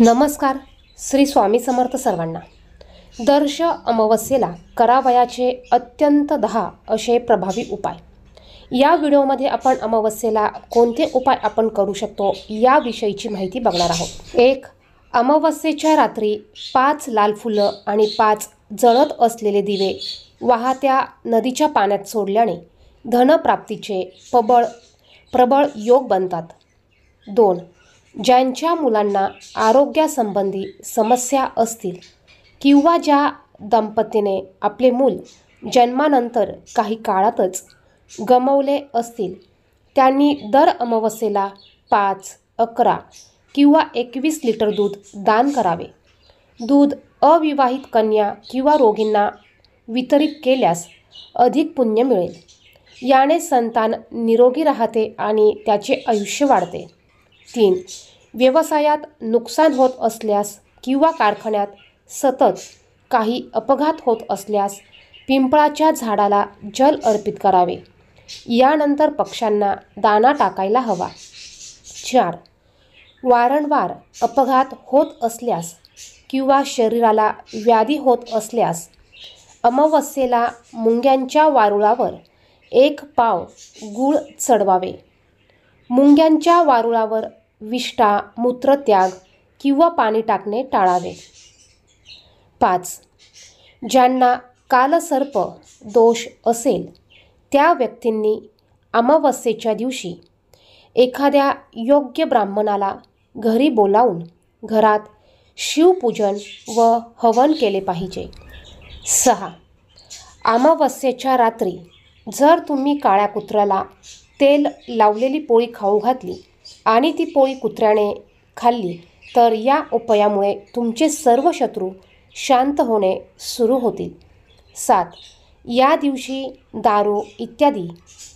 नमस्कार श्री स्वामी समर्थ सर्वांना दर्श अमावस्येला करावयाचे अत्यंत दहा असे प्रभावी उपाय या व्हिडिओमध्ये आपण अमावस्येला कोणते उपाय आपण करू शकतो याविषयीची माहिती बघणार आहोत एक अमावस्येच्या रात्री पाच लाल फुलं आणि पाच जळत असलेले दिवे वाहत्या नदीच्या पाण्यात सोडल्याने धनप्राप्तीचे प्रबळ प्रबळ योग बनतात दोन ज्यांच्या मुलांना आरोग्यासंबंधी समस्या असतील किंवा ज्या दंपतीने आपले मूल जन्मानंतर काही काळातच गमवले असतील त्यांनी दर अमावस्येला पाच अकरा किंवा एकवीस लिटर दूध दान करावे दूध अविवाहित कन्या किंवा रोगींना वितरित केल्यास अधिक पुण्य मिळेल याने संतान निरोगी राहते आणि त्याचे आयुष्य वाढते तीन व्यवसायात नुकसान होत असल्यास किंवा कारखान्यात सतत काही अपघात होत असल्यास पिंपळाच्या झाडाला जल अर्पित करावे यानंतर पक्ष्यांना दाना टाकायला हवा चार वारंवार अपघात होत असल्यास किंवा शरीराला व्याधी होत असल्यास अमावस्येला मुंग्यांच्या वारुळावर एक पाव गूळ चढवावे मुंग्यांच्या वारुळावर विष्ठा मूत्रत्याग किंवा पाणी टाकणे टाळावे पाच ज्यांना कालसर्प दोष असेल त्या व्यक्तींनी अमावस्येच्या दिवशी एखाद्या योग्य ब्राह्मणाला घरी बोलावून घरात शिवपूजन व हवन केले पाहिजे सहा अमावस्येच्या रात्री जर तुम्ही काळ्या कुत्र्याला तेल लावलेली पोळी खाऊ घातली आणि ती पोळी कुत्र्याने खाल्ली तर या उपायामुळे तुमचे सर्व शत्रू शांत होणे सुरू होतील सात या दिवशी दारू इत्यादी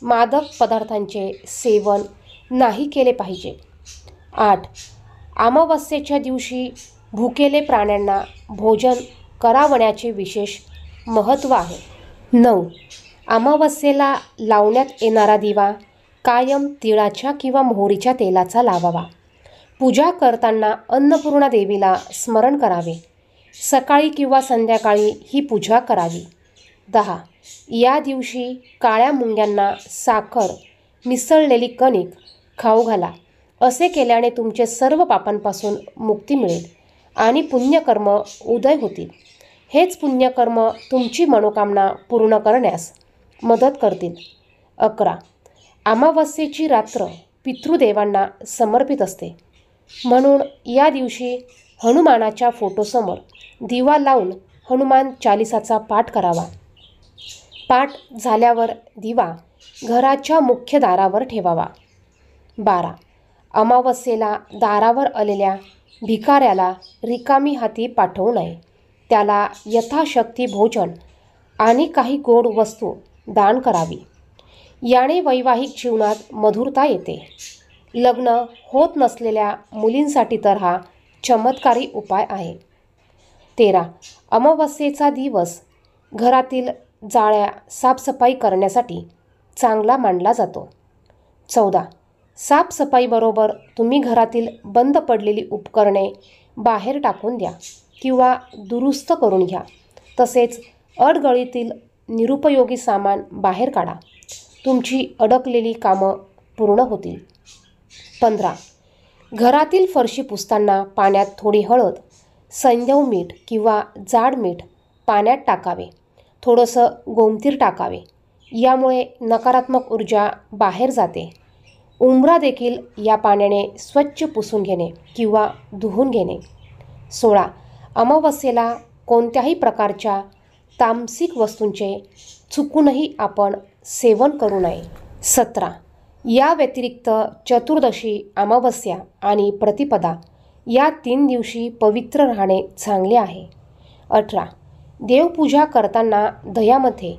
मादक पदार्थांचे सेवन नाही केले पाहिजे आठ अमावस्येच्या दिवशी भुकेले प्राण्यांना भोजन करावण्याचे विशेष महत्त्व आहे नऊ अमावस्येला लावण्यात येणारा दिवा कायम तिळाच्या किंवा मोहरीच्या तेलाचा लावावा पूजा करताना अन्नपूर्णा देवीला स्मरण करावे सकाळी किंवा संध्याकाळी ही पूजा करावी दहा या दिवशी काळ्या मुंग्यांना साखर मिसळलेली कणिक खाऊ घाला असे केल्याने तुमचे सर्व पापांपासून मुक्ती मिळेल आणि पुण्यकर्म उदय होतील हेच पुण्यकर्म तुमची मनोकामना पूर्ण करण्यास मदत करतील अकरा अमावस्येची रात्र पितृदेवांना समर्पित असते म्हणून या दिवशी हनुमानाच्या फोटोसमोर दिवा लावून हनुमान चालिसाचा पाठ करावा पाठ झाल्यावर दिवा घराच्या मुख्य दारावर ठेवावा बारा अमावस्येला दारावर आलेल्या भिकाऱ्याला रिकामी हाती पाठवू नये त्याला यथाशक्ती भोजन आणि काही गोड वस्तू दान करावी याने वैवाहिक जीवनात मधुरता येते लग्न होत नसलेल्या मुलींसाठी तर हा चमत्कारी उपाय आहे तेरा अमावस्येचा दिवस घरातील जाळ्या साफसफाई करण्यासाठी चांगला मानला जातो चौदा साफसफाईबरोबर तुम्ही घरातील बंद पडलेली उपकरणे बाहेर टाकून द्या किंवा दुरुस्त करून घ्या तसेच अडगळीतील निरुपयोगी सामान बाहेर काढा तुमची अडकलेली कामं पूर्ण होतील पंधरा घरातील फरशी पुसताना पाण्यात थोडी हळद संजव मीठ किंवा जाड मीठ पाण्यात टाकावे थोडंसं गोमतीर टाकावे यामुळे नकारात्मक ऊर्जा बाहेर जाते उमरा देखील या पाण्याने स्वच्छ पुसून घेणे किंवा धुवून घेणे सोळा अमावस्येला कोणत्याही प्रकारच्या तामसिक वस्तूंचे चुकूनही आपण सेवन करू नये सतरा या व्यतिरिक्त चतुर्दशी अमावस्या आणि प्रतिपदा या तीन दिवशी पवित्र राहणे चांगले आहे अठरा देवपूजा करताना दह्यामध्ये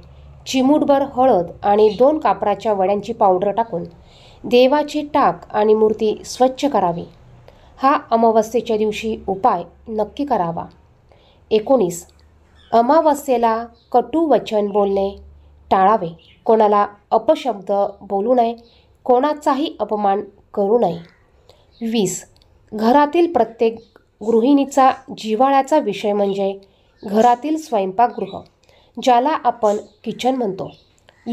चिमूटभर हळद आणि दोन कापराच्या वड्यांची पावडर टाकून देवाची टाक आणि मूर्ती स्वच्छ करावी हा अमावस्येच्या दिवशी उपाय नक्की करावा एकोणीस अमावस्येला कटू वचन बोलणे टाळावे कोणाला अपशब्द बोलू नये कोणाचाही अपमान करू नये वीस घरातील प्रत्येक गृहिणीचा जिव्हाळ्याचा विषय म्हणजे घरातील स्वयंपाकगृह ज्याला आपण किचन म्हणतो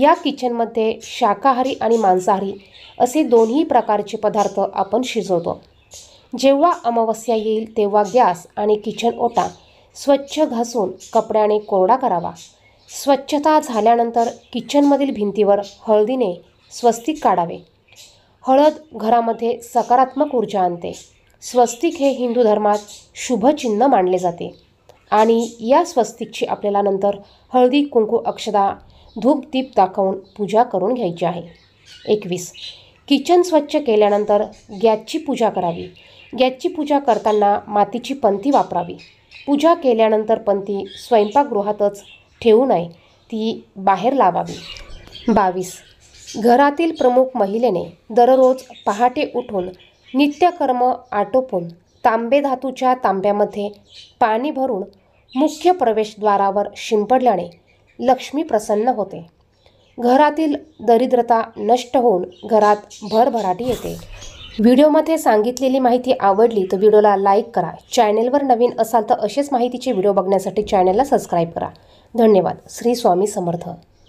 या किचनमध्ये शाकाहारी आणि मांसाहारी असे दोन्ही प्रकारचे पदार्थ आपण शिजवतो जेव्हा अमावस्या येईल तेव्हा गॅस आणि किचन ओटा स्वच्छ घासून कपड्याने कोरडा करावा स्वच्छता झाल्यानंतर किचनमधील भिंतीवर हळदीने स्वस्तिक काढावे हळद घरामध्ये सकारात्मक ऊर्जा आणते स्वस्तिक हे हिंदू धर्मात शुभचिन्ह मानले जाते आणि या स्वस्तिकची आपल्याला नंतर हळदी कुंकू अक्षदा धूप दीप दाखवून पूजा करून घ्यायची आहे एकवीस किचन स्वच्छ केल्यानंतर गॅसची पूजा करावी गॅसची पूजा करताना मातीची पंथी वापरावी पूजा केल्यानंतर पंथी स्वयंपाकगृहातच ठेवू नये ती बाहेर लावावी बावीस घरातील प्रमुख महिलेने दररोज पहाटे उठून नित्यकर्म आटोपून तांबे धातूच्या तांब्यामध्ये पाणी भरून मुख्य प्रवेशद्वारावर शिंपडल्याने लक्ष्मी प्रसन्न होते घरातील दरिद्रता नष्ट होऊन घरात भरभराटी येते व्हिडिओमध्ये सांगितलेली माहिती आवडली तर व्हिडिओला लाईक करा चॅनेलवर नवीन असाल तर असेच माहितीचे व्हिडिओ बघण्यासाठी चॅनेलला सबस्क्राईब करा धन्यवाद श्री स्वामी समर्थ